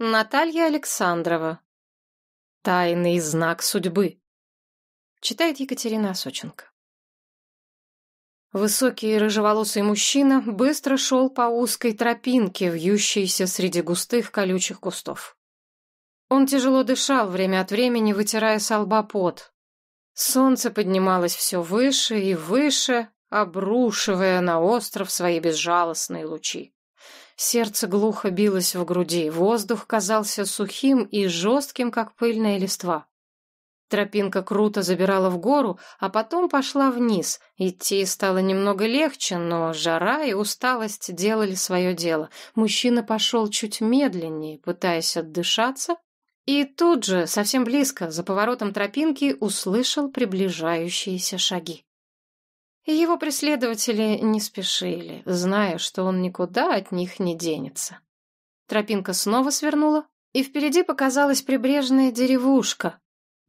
Наталья Александрова. Тайный знак судьбы. Читает Екатерина Осоченко. Высокий рыжеволосый мужчина быстро шел по узкой тропинке, вьющейся среди густых колючих кустов. Он тяжело дышал время от времени, вытирая со лба пот. Солнце поднималось все выше и выше, обрушивая на остров свои безжалостные лучи. Сердце глухо билось в груди, воздух казался сухим и жестким, как пыльная листва. Тропинка круто забирала в гору, а потом пошла вниз. Идти стало немного легче, но жара и усталость делали свое дело. Мужчина пошел чуть медленнее, пытаясь отдышаться, и тут же, совсем близко, за поворотом тропинки, услышал приближающиеся шаги. Его преследователи не спешили, зная, что он никуда от них не денется. Тропинка снова свернула, и впереди показалась прибрежная деревушка.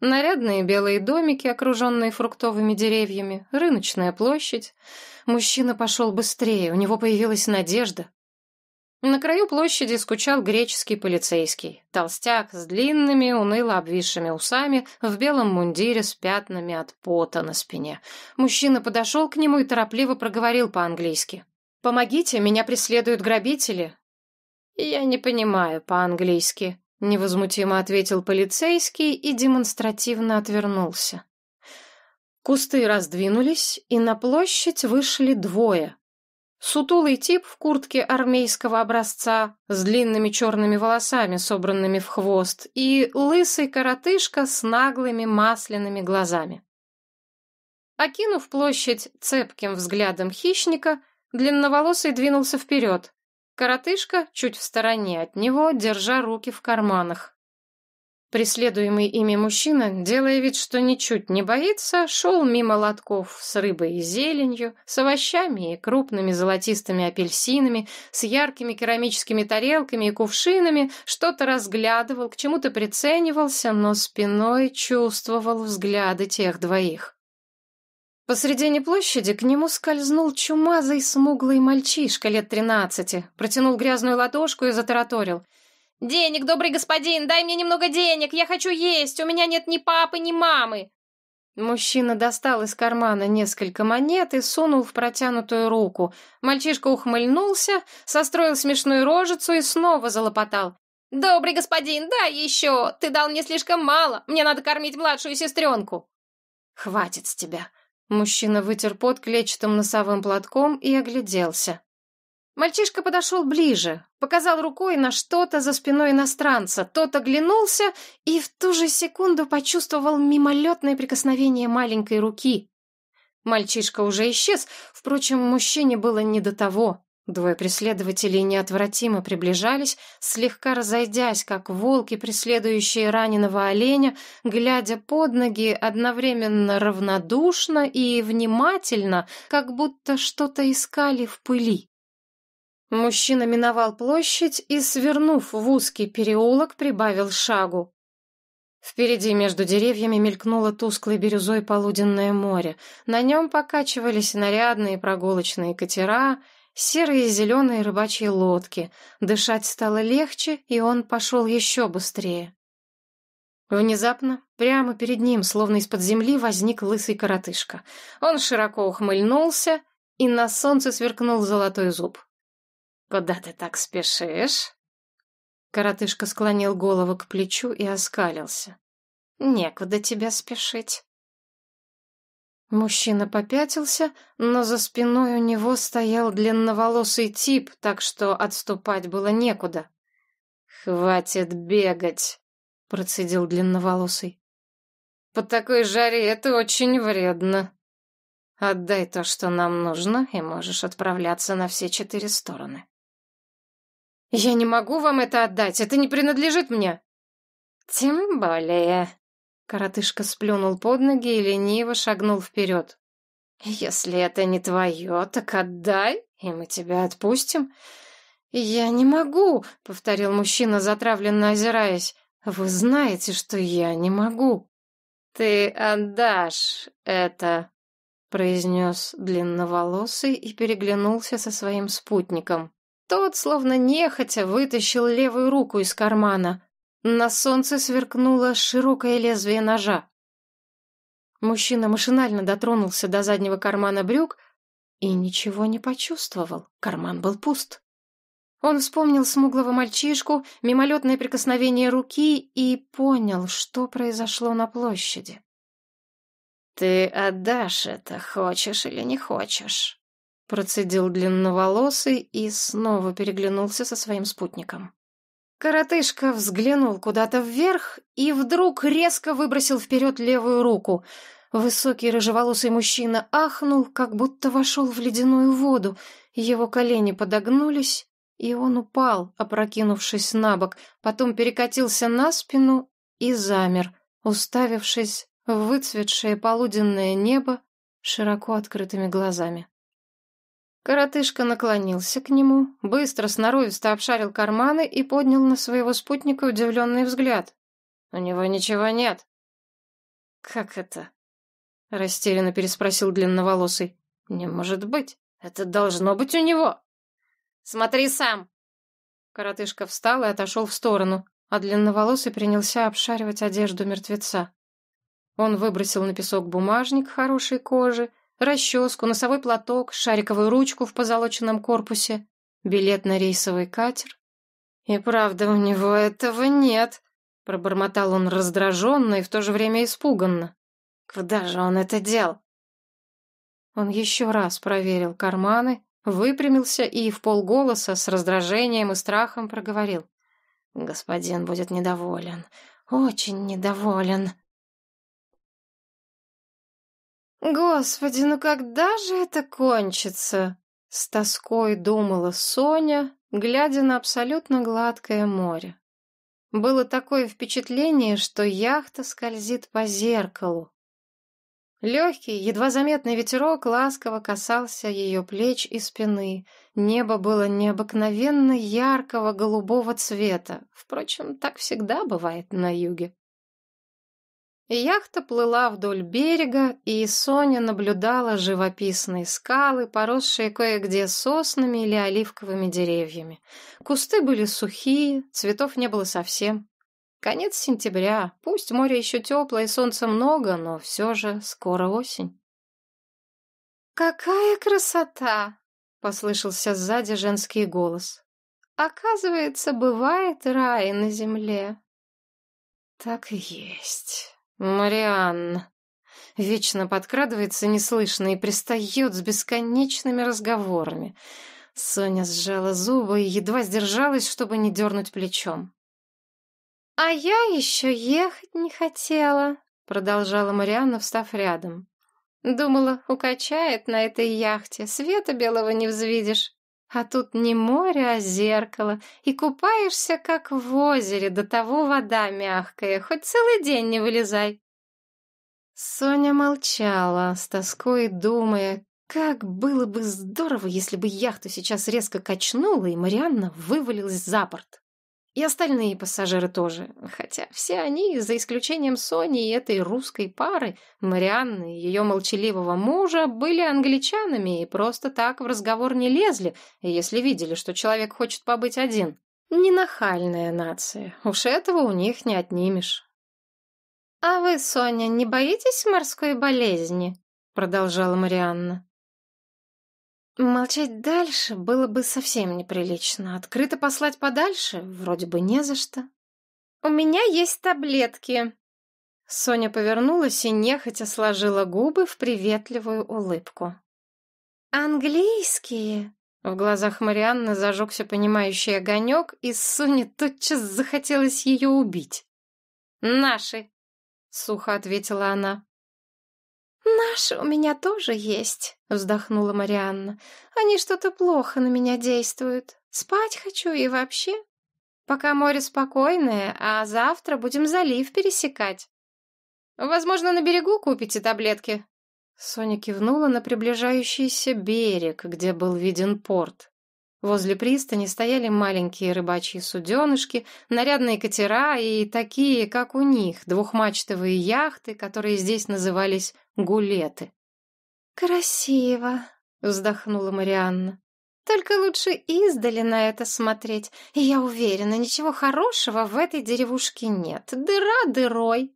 Нарядные белые домики, окруженные фруктовыми деревьями, рыночная площадь. Мужчина пошел быстрее, у него появилась надежда. На краю площади скучал греческий полицейский, толстяк с длинными, уныло обвисшими усами, в белом мундире с пятнами от пота на спине. Мужчина подошел к нему и торопливо проговорил по-английски. «Помогите, меня преследуют грабители». «Я не понимаю по-английски», — невозмутимо ответил полицейский и демонстративно отвернулся. Кусты раздвинулись, и на площадь вышли двое — Сутулый тип в куртке армейского образца, с длинными черными волосами, собранными в хвост, и лысый коротышка с наглыми масляными глазами. Окинув площадь цепким взглядом хищника, длинноволосый двинулся вперед. Коротышка чуть в стороне от него, держа руки в карманах. Преследуемый ими мужчина, делая вид, что ничуть не боится, шел мимо лотков с рыбой и зеленью, с овощами и крупными золотистыми апельсинами, с яркими керамическими тарелками и кувшинами, что-то разглядывал, к чему-то приценивался, но спиной чувствовал взгляды тех двоих. Посредине площади к нему скользнул чумазый смуглый мальчишка лет тринадцати, протянул грязную ладошку и затараторил — «Денег, добрый господин, дай мне немного денег, я хочу есть, у меня нет ни папы, ни мамы!» Мужчина достал из кармана несколько монет и сунул в протянутую руку. Мальчишка ухмыльнулся, состроил смешную рожицу и снова залопотал. «Добрый господин, да еще! Ты дал мне слишком мало, мне надо кормить младшую сестренку!» «Хватит с тебя!» Мужчина вытер пот клетчатым носовым платком и огляделся. Мальчишка подошел ближе, показал рукой на что-то за спиной иностранца. Тот оглянулся и в ту же секунду почувствовал мимолетное прикосновение маленькой руки. Мальчишка уже исчез, впрочем, мужчине было не до того. Двое преследователей неотвратимо приближались, слегка разойдясь, как волки, преследующие раненого оленя, глядя под ноги одновременно равнодушно и внимательно, как будто что-то искали в пыли. Мужчина миновал площадь и, свернув в узкий переулок, прибавил шагу. Впереди между деревьями мелькнуло тусклой бирюзой полуденное море. На нем покачивались нарядные прогулочные катера, серые и зеленые рыбачьи лодки. Дышать стало легче, и он пошел еще быстрее. Внезапно, прямо перед ним, словно из-под земли, возник лысый коротышка. Он широко ухмыльнулся, и на солнце сверкнул золотой зуб. «Куда ты так спешишь?» Коротышка склонил голову к плечу и оскалился. «Некуда тебя спешить». Мужчина попятился, но за спиной у него стоял длинноволосый тип, так что отступать было некуда. «Хватит бегать», — процедил длинноволосый. «По такой жаре это очень вредно. Отдай то, что нам нужно, и можешь отправляться на все четыре стороны». «Я не могу вам это отдать, это не принадлежит мне». «Тем более...» Коротышка сплюнул под ноги и лениво шагнул вперед. «Если это не твое, так отдай, и мы тебя отпустим». «Я не могу», — повторил мужчина, затравленно озираясь. «Вы знаете, что я не могу». «Ты отдашь это», — произнес длинноволосый и переглянулся со своим спутником. Тот, словно нехотя, вытащил левую руку из кармана. На солнце сверкнуло широкое лезвие ножа. Мужчина машинально дотронулся до заднего кармана брюк и ничего не почувствовал. Карман был пуст. Он вспомнил смуглого мальчишку, мимолетное прикосновение руки и понял, что произошло на площади. «Ты отдашь это, хочешь или не хочешь?» Процедил длинноволосый и снова переглянулся со своим спутником. Коротышка взглянул куда-то вверх и вдруг резко выбросил вперед левую руку. Высокий рыжеволосый мужчина ахнул, как будто вошел в ледяную воду. Его колени подогнулись, и он упал, опрокинувшись на бок, потом перекатился на спину и замер, уставившись в выцветшее полуденное небо широко открытыми глазами. Коротышка наклонился к нему, быстро, сноровисто обшарил карманы и поднял на своего спутника удивленный взгляд. «У него ничего нет». «Как это?» — растерянно переспросил длинноволосый. «Не может быть. Это должно быть у него». «Смотри сам!» Коротышка встал и отошел в сторону, а длинноволосый принялся обшаривать одежду мертвеца. Он выбросил на песок бумажник хорошей кожи, расческу, носовой платок, шариковую ручку в позолоченном корпусе, билет на рейсовый катер. «И правда, у него этого нет», — пробормотал он раздраженно и в то же время испуганно. «Куда же он это дел?» Он еще раз проверил карманы, выпрямился и в полголоса с раздражением и страхом проговорил. «Господин будет недоволен, очень недоволен». Господи, ну когда же это кончится? С тоской думала Соня, глядя на абсолютно гладкое море. Было такое впечатление, что яхта скользит по зеркалу. Легкий, едва заметный ветерок ласково касался ее плеч и спины. Небо было необыкновенно яркого голубого цвета. Впрочем, так всегда бывает на юге. Яхта плыла вдоль берега, и Соня наблюдала живописные скалы, поросшие кое-где соснами или оливковыми деревьями. Кусты были сухие, цветов не было совсем. Конец сентября, пусть море еще теплое и солнца много, но все же скоро осень. «Какая красота!» — послышался сзади женский голос. «Оказывается, бывает рай на земле». «Так и есть». Мариан вечно подкрадывается неслышно и пристает с бесконечными разговорами. Соня сжала зубы и едва сдержалась, чтобы не дернуть плечом. «А я еще ехать не хотела», — продолжала Марианна, встав рядом. «Думала, укачает на этой яхте, света белого не взвидишь». А тут не море, а зеркало. И купаешься, как в озере, до того вода мягкая. Хоть целый день не вылезай. Соня молчала, с тоской думая, как было бы здорово, если бы яхту сейчас резко качнула, и Марианна вывалилась за борт. И остальные пассажиры тоже, хотя все они, за исключением Сони и этой русской пары, Марианны и ее молчаливого мужа, были англичанами и просто так в разговор не лезли, если видели, что человек хочет побыть один. Ненахальная нация, уж этого у них не отнимешь. «А вы, Соня, не боитесь морской болезни?» — продолжала Марианна. Молчать дальше было бы совсем неприлично. Открыто послать подальше вроде бы не за что. «У меня есть таблетки». Соня повернулась и нехотя сложила губы в приветливую улыбку. «Английские?» В глазах Марианны зажегся понимающий огонек, и Соне тотчас захотелось ее убить. «Наши», — сухо ответила она. «Наши у меня тоже есть», — вздохнула Марианна. «Они что-то плохо на меня действуют. Спать хочу и вообще. Пока море спокойное, а завтра будем залив пересекать. Возможно, на берегу купите таблетки». Соня кивнула на приближающийся берег, где был виден порт. Возле пристани стояли маленькие рыбачьи суденышки, нарядные катера и такие, как у них, двухмачтовые яхты, которые здесь назывались гулеты. «Красиво», — вздохнула Марианна. «Только лучше издали на это смотреть, и я уверена, ничего хорошего в этой деревушке нет. Дыра дырой».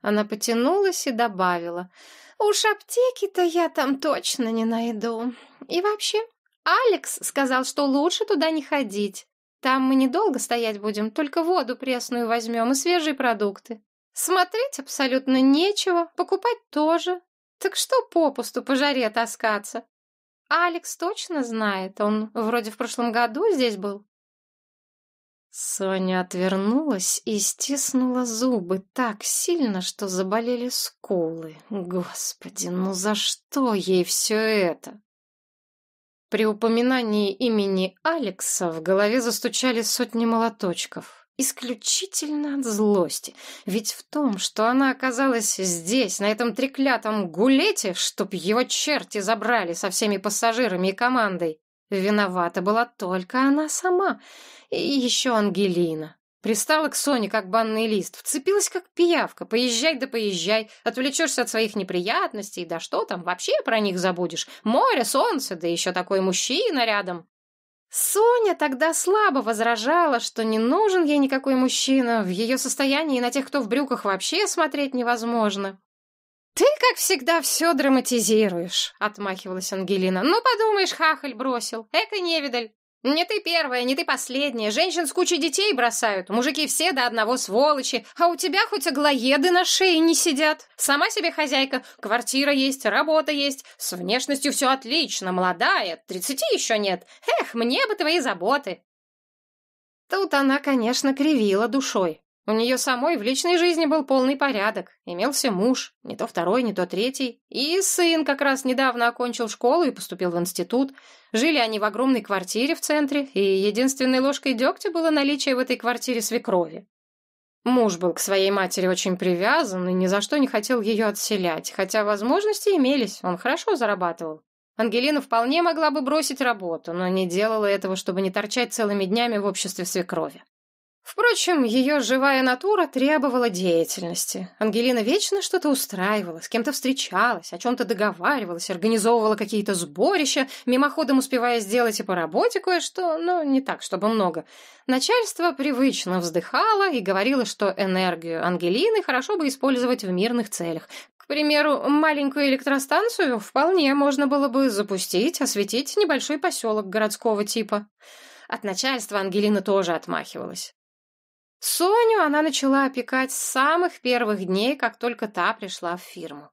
Она потянулась и добавила. «Уж аптеки-то я там точно не найду. И вообще, Алекс сказал, что лучше туда не ходить. Там мы недолго стоять будем, только воду пресную возьмем и свежие продукты». Смотреть абсолютно нечего, покупать тоже. Так что попусту по жаре таскаться? Алекс точно знает, он вроде в прошлом году здесь был. Соня отвернулась и стиснула зубы так сильно, что заболели скулы. Господи, ну за что ей все это? При упоминании имени Алекса в голове застучали сотни молоточков исключительно от злости. Ведь в том, что она оказалась здесь, на этом треклятом гулете, чтоб его черти забрали со всеми пассажирами и командой, виновата была только она сама. И еще Ангелина. Пристала к Соне, как банный лист, вцепилась, как пиявка. Поезжай да поезжай, отвлечешься от своих неприятностей, да что там, вообще про них забудешь. Море, солнце, да еще такой мужчина рядом. Соня тогда слабо возражала, что не нужен ей никакой мужчина, в ее состоянии и на тех, кто в брюках, вообще смотреть невозможно. «Ты, как всегда, все драматизируешь», — отмахивалась Ангелина. «Ну, подумаешь, хахаль бросил. Это невидаль». Не ты первая, не ты последняя. Женщин с кучей детей бросают. Мужики все до одного сволочи. А у тебя хоть аглоеды на шее не сидят. Сама себе хозяйка. Квартира есть, работа есть. С внешностью все отлично. Молодая, тридцати еще нет. Эх, мне бы твои заботы. Тут она, конечно, кривила душой. У нее самой в личной жизни был полный порядок. Имелся муж, не то второй, не то третий. И сын как раз недавно окончил школу и поступил в институт. Жили они в огромной квартире в центре, и единственной ложкой дегтя было наличие в этой квартире свекрови. Муж был к своей матери очень привязан и ни за что не хотел ее отселять, хотя возможности имелись, он хорошо зарабатывал. Ангелина вполне могла бы бросить работу, но не делала этого, чтобы не торчать целыми днями в обществе свекрови. Впрочем, ее живая натура требовала деятельности. Ангелина вечно что-то устраивала, с кем-то встречалась, о чем-то договаривалась, организовывала какие-то сборища, мимоходом успевая сделать и по работе кое-что, но не так, чтобы много. Начальство привычно вздыхало и говорило, что энергию Ангелины хорошо бы использовать в мирных целях. К примеру, маленькую электростанцию вполне можно было бы запустить, осветить небольшой поселок городского типа. От начальства Ангелина тоже отмахивалась. Соню она начала опекать с самых первых дней, как только та пришла в фирму.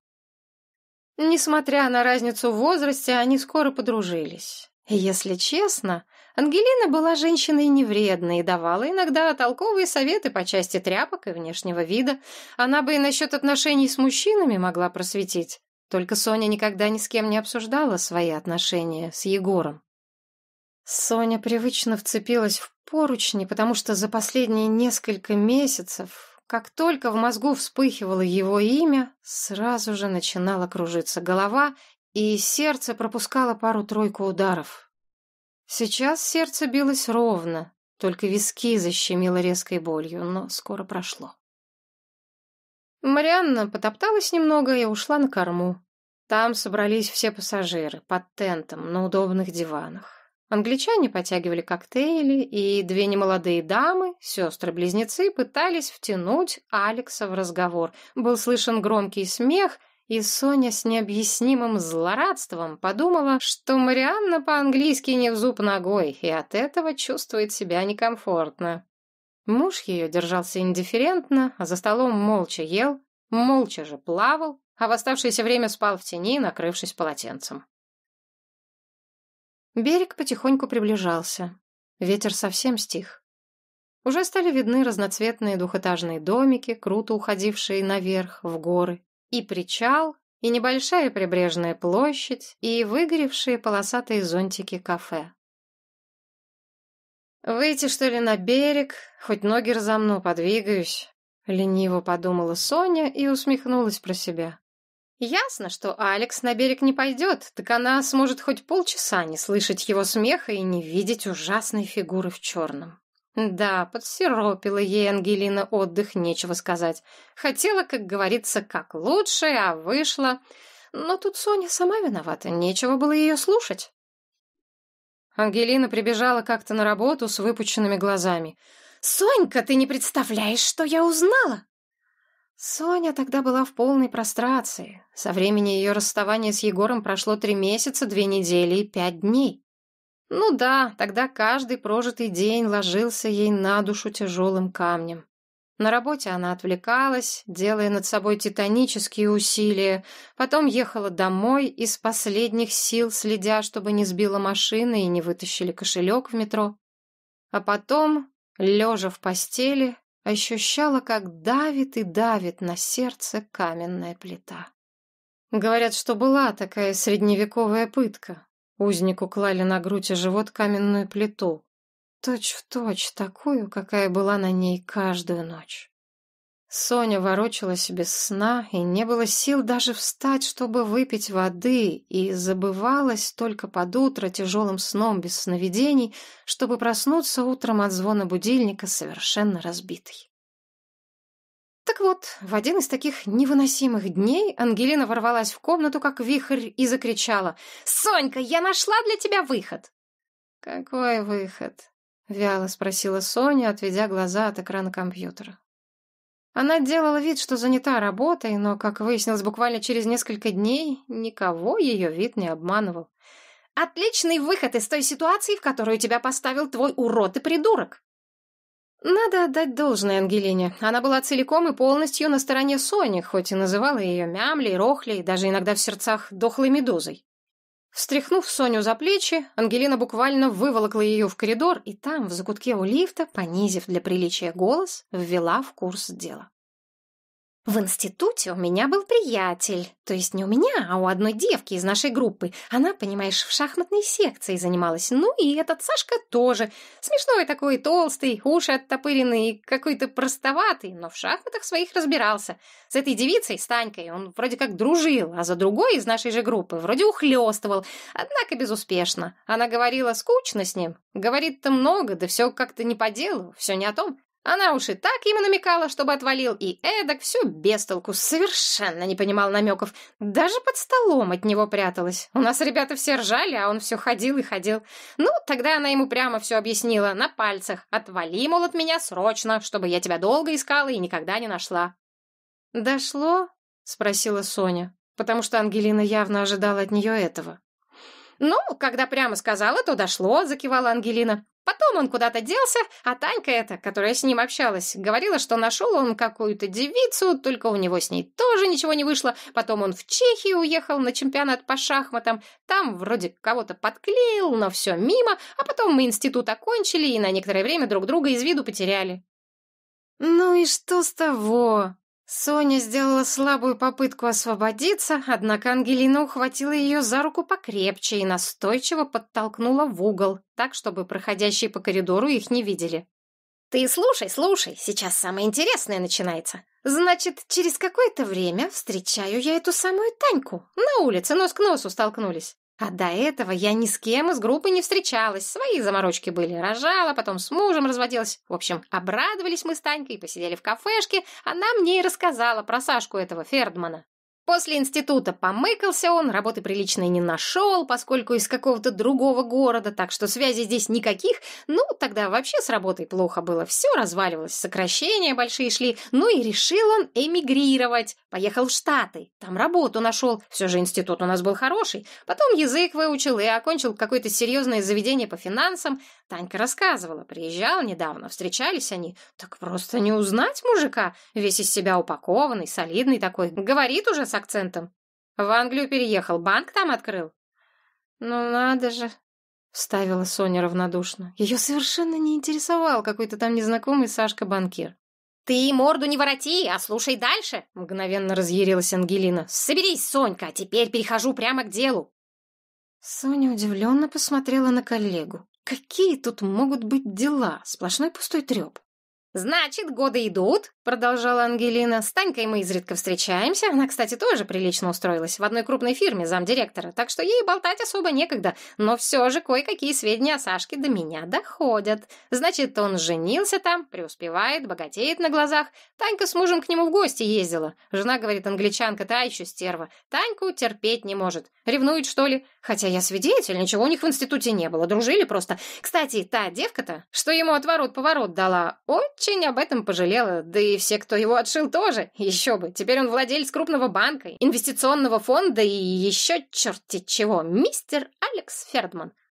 Несмотря на разницу в возрасте, они скоро подружились. Если честно, Ангелина была женщиной невредной и давала иногда толковые советы по части тряпок и внешнего вида. Она бы и насчет отношений с мужчинами могла просветить. Только Соня никогда ни с кем не обсуждала свои отношения с Егором. Соня привычно вцепилась в поручни, потому что за последние несколько месяцев, как только в мозгу вспыхивало его имя, сразу же начинала кружиться голова, и сердце пропускало пару-тройку ударов. Сейчас сердце билось ровно, только виски защемило резкой болью, но скоро прошло. Марианна потопталась немного и ушла на корму. Там собрались все пассажиры, под тентом, на удобных диванах. Англичане потягивали коктейли, и две немолодые дамы, сестры-близнецы, пытались втянуть Алекса в разговор. Был слышен громкий смех, и Соня с необъяснимым злорадством подумала, что Марианна по-английски не в зуб ногой, и от этого чувствует себя некомфортно. Муж ее держался индифферентно, а за столом молча ел, молча же плавал, а в оставшееся время спал в тени, накрывшись полотенцем. Берег потихоньку приближался. Ветер совсем стих. Уже стали видны разноцветные двухэтажные домики, круто уходившие наверх, в горы, и причал, и небольшая прибрежная площадь, и выгоревшие полосатые зонтики кафе. «Выйти, что ли, на берег? Хоть ноги разомну, подвигаюсь», — лениво подумала Соня и усмехнулась про себя. Ясно, что Алекс на берег не пойдет, так она сможет хоть полчаса не слышать его смеха и не видеть ужасной фигуры в черном. Да, подсиропила ей Ангелина отдых, нечего сказать. Хотела, как говорится, как лучше, а вышла. Но тут Соня сама виновата, нечего было ее слушать. Ангелина прибежала как-то на работу с выпученными глазами. «Сонька, ты не представляешь, что я узнала!» Соня тогда была в полной прострации. Со времени ее расставания с Егором прошло три месяца, две недели и пять дней. Ну да, тогда каждый прожитый день ложился ей на душу тяжелым камнем. На работе она отвлекалась, делая над собой титанические усилия, потом ехала домой из последних сил, следя, чтобы не сбила машины и не вытащили кошелек в метро. А потом, лежа в постели, ощущала, как давит и давит на сердце каменная плита. Говорят, что была такая средневековая пытка. Узнику клали на грудь и живот каменную плиту, точь-в-точь точь такую, какая была на ней каждую ночь. Соня ворочалась себе сна, и не было сил даже встать, чтобы выпить воды, и забывалась только под утро тяжелым сном без сновидений, чтобы проснуться утром от звона будильника совершенно разбитой. Так вот, в один из таких невыносимых дней Ангелина ворвалась в комнату, как вихрь, и закричала «Сонька, я нашла для тебя выход!» «Какой выход?» — вяло спросила Соня, отведя глаза от экрана компьютера. Она делала вид, что занята работой, но, как выяснилось буквально через несколько дней, никого ее вид не обманывал. «Отличный выход из той ситуации, в которую тебя поставил твой урод и придурок!» Надо отдать должное Ангелине. Она была целиком и полностью на стороне Сони, хоть и называла ее мямлей, рохлей, даже иногда в сердцах дохлой медузой. Встряхнув Соню за плечи, Ангелина буквально выволокла ее в коридор и там, в закутке у лифта, понизив для приличия голос, ввела в курс дела. В институте у меня был приятель, то есть не у меня, а у одной девки из нашей группы. Она, понимаешь, в шахматной секции занималась. Ну и этот Сашка тоже. Смешной такой, толстый, уши оттопыренные, какой-то простоватый, но в шахматах своих разбирался. С этой девицей, Станькой, он вроде как дружил, а за другой из нашей же группы вроде ухлёстывал, однако безуспешно. Она говорила, скучно с ним. Говорит-то много, да все как-то не по делу, все не о том. Она уж и так ему намекала, чтобы отвалил, и эдак всю бестолку, совершенно не понимал намеков. Даже под столом от него пряталась. У нас ребята все ржали, а он все ходил и ходил. Ну, тогда она ему прямо все объяснила, на пальцах. «Отвали, мол, от меня срочно, чтобы я тебя долго искала и никогда не нашла». «Дошло?» — спросила Соня, потому что Ангелина явно ожидала от нее этого. «Ну, когда прямо сказала, то дошло», — закивала Ангелина. Потом он куда-то делся, а Танька эта, которая с ним общалась, говорила, что нашел он какую-то девицу, только у него с ней тоже ничего не вышло. Потом он в Чехию уехал на чемпионат по шахматам, там вроде кого-то подклеил, но все мимо, а потом мы институт окончили и на некоторое время друг друга из виду потеряли. «Ну и что с того?» Соня сделала слабую попытку освободиться, однако Ангелина ухватила ее за руку покрепче и настойчиво подтолкнула в угол, так, чтобы проходящие по коридору их не видели. «Ты слушай, слушай, сейчас самое интересное начинается. Значит, через какое-то время встречаю я эту самую Таньку. На улице нос к носу столкнулись. А до этого я ни с кем из группы не встречалась. Свои заморочки были. Рожала, потом с мужем разводилась. В общем, обрадовались мы с Танькой, посидели в кафешке. Она мне и рассказала про Сашку этого Фердмана. После института помыкался он, работы приличной не нашел, поскольку из какого-то другого города, так что связи здесь никаких. Ну, тогда вообще с работой плохо было, все разваливалось, сокращения большие шли. Ну и решил он эмигрировать. Поехал в Штаты, там работу нашел. Все же институт у нас был хороший. Потом язык выучил и окончил какое-то серьезное заведение по финансам. Танька рассказывала, приезжал недавно, встречались они. Так просто не узнать мужика, весь из себя упакованный, солидный такой. Говорит уже акцентом. «В Англию переехал. Банк там открыл?» «Ну надо же», — вставила Соня равнодушно. Ее совершенно не интересовал какой-то там незнакомый Сашка-банкир. «Ты морду не вороти, а слушай дальше!» — мгновенно разъярилась Ангелина. «Соберись, Сонька, а теперь перехожу прямо к делу!» Соня удивленно посмотрела на коллегу. «Какие тут могут быть дела? Сплошной пустой треп!» «Значит, годы идут», — продолжала Ангелина. «С Танькой мы изредка встречаемся. Она, кстати, тоже прилично устроилась в одной крупной фирме замдиректора, так что ей болтать особо некогда. Но все же кое-какие сведения о Сашке до меня доходят. Значит, он женился там, преуспевает, богатеет на глазах. Танька с мужем к нему в гости ездила. Жена, говорит, англичанка, та еще стерва. Таньку терпеть не может. Ревнует, что ли? Хотя я свидетель, ничего у них в институте не было. Дружили просто. Кстати, та девка-то, что ему отворот-поворот дала, очень Чень об этом пожалела, да и все, кто его отшил, тоже. Еще бы, теперь он владелец крупного банка, инвестиционного фонда и еще черти чего, мистер Алекс Фердман.